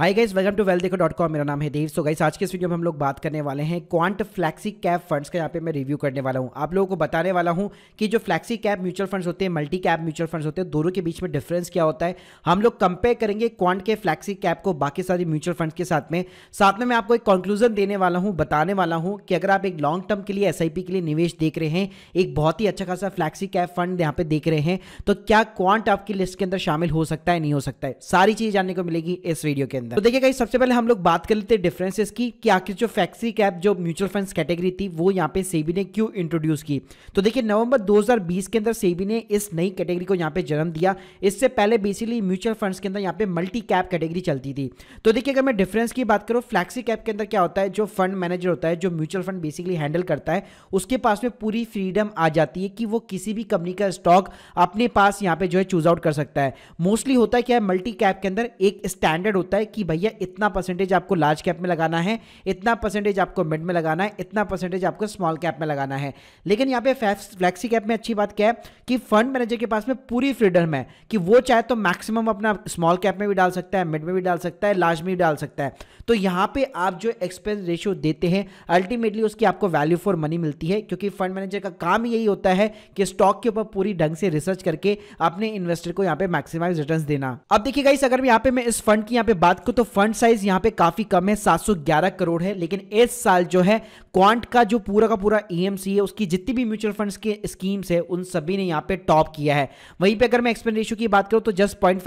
hi guys welcome to wealth dot com मेरा नाम है देव सो गाइस आज के इस वीडियो में हम लोग बात करने वाले हैं क्वांट फ्लैक्सी कैप फंड्स का यहाँ पे मैं रिव्यू करने वाला हूँ आप लोगों को बताने वाला हूँ कि जो फ्लैक्सी कैप म्यूचुअल फंड्स होते हैं मल्टी कैप म्यूचुअल फंड्स होते हैं दोनों के बीच में डिफरेंस क्या होता है हम लोग कंपेयर करेंगे क्वांट के फ्लैक्सी कैप को बाकी सारी म्यूचुअल फंड के साथ में साथ में मैं आपको एक कंक्लूजन देने वाला हूँ बताने वाला हूँ कि अगर आप एक लॉन्ग टर्म के लिए एस के लिए निवेश देख रहे हैं एक बहुत ही अच्छा खासा फ्लैक्सी कैप फंड यहाँ पे देख रहे हैं तो क्या क्वांट आपकी लिस्ट के अंदर शामिल हो सकता है नहीं हो सकता है सारी चीज़ जानने को मिलेगी इस वीडियो के अंदर तो देखिए गाइस सबसे पहले हम लोग बात कर लेते हैं डिफरेंसेस की कि आखिर जो फैक्सी कैप जो म्यूचुअल फंड्स कैटेगरी थी वो यहाँ पे सेबी ने क्यों इंट्रोड्यूस की तो देखिए नवंबर 2020 के अंदर सेबी ने इस नई कैटेगरी को यहाँ पे जन्म दिया इससे पहले बेसिकली म्यूचुअल फंड्स के अंदर यहाँ पे मल्टी कैप कैटेगरी चलती थी तो देखिए अगर मैं डिफरेंस की बात करूँ फ्लैक्सी कैप के अंदर क्या होता है जो फंड मैनेजर होता है जो म्यूचुअल फंड बेसिकली हैंडल करता है उसके पास में पूरी फ्रीडम आ जाती है कि वो किसी भी कंपनी का स्टॉक अपने पास यहाँ पे जो है चूज आउट कर सकता है मोस्टली होता है क्या है मल्टी कैप के अंदर एक स्टैंडर्ड होता है कि भैया इतना परसेंटेज आपको लार्ज कैप में लगाना है इतना परसेंटेज आपको मिड में लगाना है इतना परसेंटेज आपको स्मॉल कैप में लगाना है लेकिन यहाँ पे फ्लैक्सी कैप में अच्छी बात क्या है कि फंड मैनेजर के पास में पूरी फ्रीडम है कि वो चाहे तो मैक्सिमम अपना स्मॉल कैप में भी डाल सकता है मिड में भी डाल सकता है लार्ज में भी डाल सकता है तो यहाँ पे आप जो एक्सपेंस रेशियो देते हैं अल्टीमेटली उसकी आपको वैल्यू फॉर मनी मिलती है क्योंकि फंड मैनेजर का काम यही होता है कि स्टॉक के ऊपर पूरी ढंग से रिसर्च करके अपने इन्वेस्टर को यहाँ पे मैक्सिमाइज रिटर्न देना अब देखिए गाइस अगर यहाँ पे मैं इस फंड की यहाँ पे बात बात को तो फंड साइज यहां पे काफी कम है 711 करोड़ है लेकिन इस साल जो है क्वांट का जो पूरा का पूरा ईएमसी e है उसकी जितनी भी म्यूचुअल फंड्स के स्कीम्स है उन सभी ने यहां पे टॉप किया है वहीं पे अगर मैं एक्सपेंड रेशियो की बात करूँ तो जस्ट पॉइंट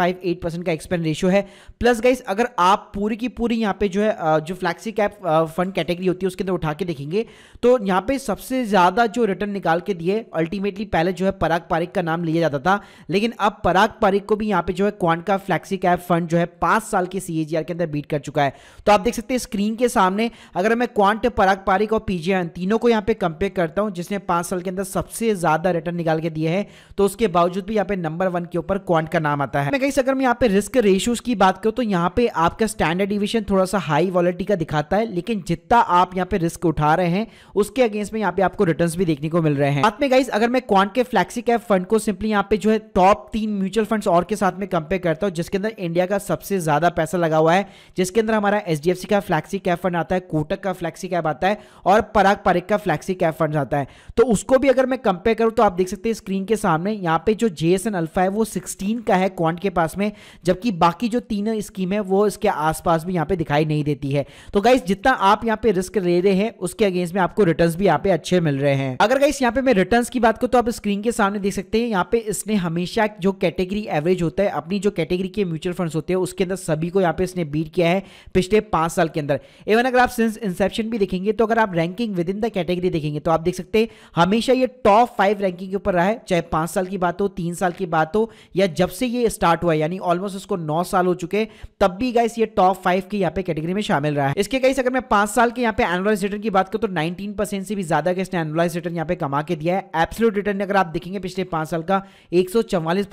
का एक्सपेंड रेशियो है प्लस गाइस अगर आप पूरी की पूरी यहां पे जो है जो फ्लैक्सी कैप फंड कैटेगरी होती है उसके अंदर उठा के देखेंगे तो यहां पर सबसे ज्यादा जो रिटर्न निकाल के दिए अल्टीमेटली पहले जो है पराग पारिक का नाम लिया जाता था लेकिन अब पराग पारिक को भी यहां पे जो है क्वांट का फ्लैक्सी कैप फंड जो है पांच साल के सी सीजीआर के अंदर बीट कर चुका है तो आप देख सकते हैं स्क्रीन के सामने अगर मैं क्वांट पराग पारिक और पीजीआर तीनों को यहाँ पे कंपेयर करता हूँ जिसने पांच साल के अंदर सबसे ज्यादा रिटर्न निकाल के दिए हैं तो उसके बावजूद भी यहाँ पे नंबर वन के ऊपर क्वांट का नाम आता है मैं कहीं अगर मैं यहाँ पे रिस्क रेशियोज की बात करूँ तो यहाँ पे आपका स्टैंडर्ड डिविशन थोड़ा सा हाई वॉलिटी का दिखाता है लेकिन जितना आप यहाँ पे रिस्क उठा रहे हैं उसके अगेंस्ट में यहाँ पे आपको रिटर्न भी देखने को मिल रहे हैं साथ में गाइस अगर मैं क्वांट के फ्लैक्सी कैप फंड को सिंपली यहाँ पे जो है टॉप तीन म्यूचुअल फंड और के साथ में कंपेयर करता हूँ जिसके अंदर इंडिया का सबसे ज्यादा पैसा लगा लगा हुआ है जिसके अंदर हमारा एच का फ्लैक्सी कैप फंड आता है कोटक का फ्लैक्सी कैप आता है और पराग पारिक का फ्लैक्सी कैप फंड आता है तो उसको भी अगर मैं कंपेयर करूं तो आप देख सकते हैं स्क्रीन के सामने यहाँ पे जो जे अल्फा है वो सिक्सटीन का है क्वांट के पास में जबकि बाकी जो तीन स्कीम है वो इसके आसपास भी यहाँ पे दिखाई नहीं देती है तो गाइस जितना आप यहाँ पे रिस्क ले रहे हैं उसके अगेंस्ट में आपको रिटर्न भी यहाँ पे अच्छे मिल रहे हैं अगर गाइस यहाँ पे मैं रिटर्न की बात करूँ तो आप स्क्रीन के सामने देख सकते हैं यहाँ पे इसने हमेशा जो कैटेगरी एवरेज होता है अपनी जो कैटेगरी के म्यूचुअल फंड होते हैं उसके अंदर सभी को यहाँ पे ऑफिस ने बीट किया है पिछले पांच साल के अंदर इवन अगर आप सिंस इंसेप्शन भी देखेंगे तो अगर आप ranking within the category देखेंगे तो आप देख सकते हैं हमेशा ये टॉप फाइव रैंकिंग के ऊपर रहा है चाहे पांच साल की बात हो तीन साल की बात हो या जब से ये स्टार्ट हुआ यानी ऑलमोस्ट उसको नौ साल हो चुके तब भी गाइस ये टॉप फाइव की यहाँ पे कैटेगरी में शामिल रहा है इसके गाइस अगर मैं पांच साल के यहाँ पे एनुअलाइज रिटर्न की बात करूँ तो नाइनटीन से भी ज्यादा गाइस ने एनुअलाइज रिटर्न यहाँ पे कमा के दिया है एप्सोलूट रिटर्न अगर आप देखेंगे पिछले पांच साल का एक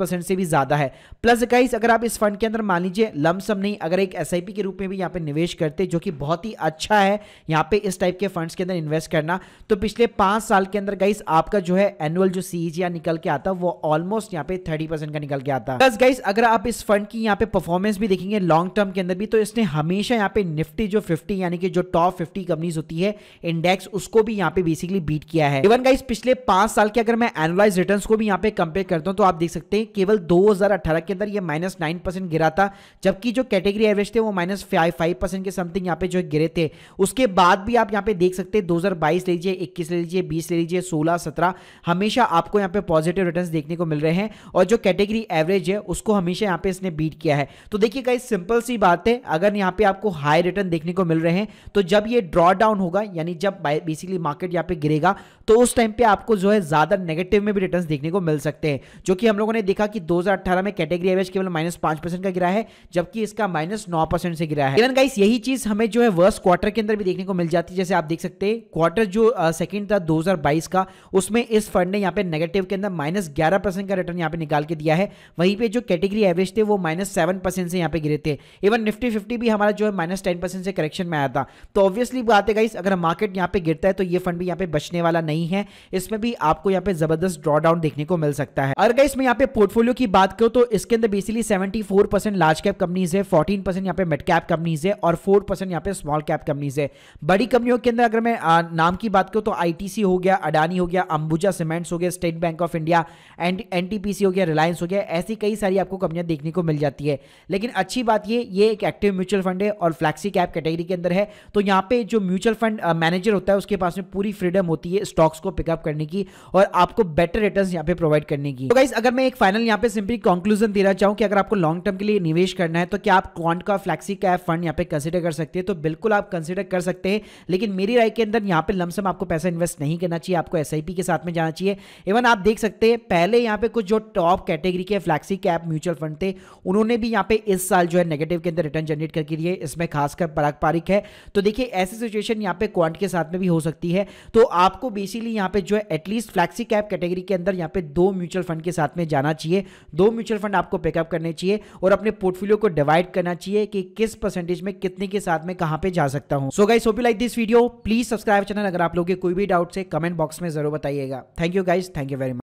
से भी ज्यादा है प्लस गाइस अगर आप इस फंड के अंदर मान लीजिए लमसम नहीं अगर एक एस के रूप में भी यहाँ पे निवेश करते जो कि बहुत ही अच्छा है यहाँ पे इस टाइप के फंड्स के अंदर इन्वेस्ट करना तो पिछले पाँच साल के अंदर गाइस आपका जो है एनुअल जो सी जी निकल के आता वो ऑलमोस्ट यहाँ पे थर्टी का निकल के आता बस गाइस अगर आप इस फंड की यहाँ पे परफॉर्मेंस भी देखेंगे लॉन्ग टर्म के अंदर भी तो इसने हमेशा यहाँ पे निफ्टी जो फिफ्टी यानी कि जो टॉप फिफ्टी कंपनीज होती है इंडेक्स उसको भी यहाँ पे बेसिकली बीट किया है इवन गाइस पिछले पांच साल के अगर मैं एनुलाइज रिटर्न को भी यहाँ पे कंपेयर करता हूँ तो आप देख सकते हैं केवल दो के अंदर ये माइनस नाइन परसेंट गिरा था जबकि जो कैटेगरी एवरेज थे वो माइनस फाइव फाइव परसेंट के समथिंग यहाँ पे जो गिरे थे उसके बाद भी आप यहाँ पे देख सकते हैं दो हज़ार बाईस ले लीजिए इक्कीस ले लीजिए बीस ले लीजिए सोलह सत्रह हमेशा आपको यहाँ पे पॉजिटिव रिटर्न देखने को मिल रहे हैं और जो कैटेगरी एवरेज है उसको हमेशा यहाँ पे इसने बीट किया है तो देखिए कई सिंपल सी बात है अगर यहाँ पे आपको हाई रिटर्न देखने को मिल रहे हैं तो जब ये ड्रॉ डाउन होगा यानी जब बेसिकली मार्केट यहाँ पे गिरेगा तो उस टाइम पे आपको जो है ज्यादा नेगेटिव में भी रिटर्न देखने को मिल सकते हैं जो कि हम लोगों ने देखा कि दो में कैटेगरी एवरेज केवल माइनस का गिरा है जबकि इसका माइनस माइनस नौ परसेंट से गिरा है इवन गाइस यही चीज हमें जो है वर्स्ट क्वार्टर के अंदर भी देखने को मिल जाती है जैसे आप देख सकते हैं क्वार्टर जो सेकंड था 2022 का उसमें इस फंड ने यहाँ पे नेगेटिव के अंदर माइनस ग्यारह परसेंट का रिटर्न यहाँ पे निकाल के दिया है वहीं पे जो कैटेगरी एवरेज थे वो माइनस सेवन से यहाँ पे गिरे थे इवन निफ्टी फिफ्टी भी हमारा जो है माइनस से करेक्शन में आया था तो ऑब्वियसली बात है गाइस अगर मार्केट यहाँ पे गिरता है तो ये फंड भी यहाँ पे बचने वाला नहीं है इसमें भी आपको यहाँ पे जबरदस्त ड्रॉडाउन देखने को मिल सकता है अगर गाइस मैं यहाँ पे पोर्टफोलियो की बात करो तो इसके अंदर basically seventy large cap companies है फोर्टीन तीन परसेंट यहाँ पे मिड कैप कंपनीज है और फोर परसेंट यहाँ पे स्मॉल कैप कंपनीज है बड़ी कंपनियों के अंदर अगर मैं आ, नाम की बात करूँ तो आईटीसी हो गया अडानी हो गया अंबुजा सीमेंट्स हो गया स्टेट बैंक ऑफ इंडिया एन हो गया रिलायंस हो गया ऐसी कई सारी आपको कंपनियाँ देखने को मिल जाती है लेकिन अच्छी बात ये ये एक एक्टिव म्यूचुअल फंड है और फ्लैक्सी कैप कैटेगरी के अंदर है तो यहाँ पे जो म्यूचुअल फंड मैनेजर होता है उसके पास में पूरी फ्रीडम होती है स्टॉक्स को पिकअप करने की और आपको बेटर रिटर्न यहाँ पे प्रोवाइड करने की तो अगर मैं एक फाइनल यहाँ पे सिंपली कंक्लूजन देना चाहूँ कि अगर आपको लॉन्ग टर्म के लिए निवेश करना है तो क्या आप फंड का फ्लैक्सी कैप फंड यहाँ पे कंसिडर कर सकते हैं तो बिल्कुल आप कंसिडर कर सकते हैं लेकिन मेरी राय के अंदर यहाँ पे लमसम आपको पैसा इन्वेस्ट नहीं करना चाहिए आपको एस के साथ में जाना चाहिए इवन आप देख सकते हैं पहले यहाँ पे कुछ जो टॉप कैटेगरी के फ्लैक्सी कैप म्यूचुअल फंड थे उन्होंने भी यहाँ पे इस साल जो है नेगेटिव के अंदर रिटर्न जनरेट करके दिए इसमें खासकर पराग पारिक है तो देखिए ऐसी सिचुएशन यहाँ पे क्वांट के साथ में भी हो सकती है तो आपको बेसिकली यहाँ पे जो है एटलीस्ट फ्लैक्सी कैप कैटेगरी के अंदर यहाँ पे दो म्यूचुअल फंड के साथ में जाना चाहिए दो म्यूचुअल फंड आपको पिकअप करने चाहिए और अपने पोर्टफोलियो को डिवाइड करना चाहिए कि किस परसेंटेज में कितने के साथ में कहां पे जा सकता हूं so guys hope you like this video please subscribe channel अगर आप लोगों के कोई भी डाउट से कमेंट बॉक्स में जरूर बताइएगा thank you guys thank you very much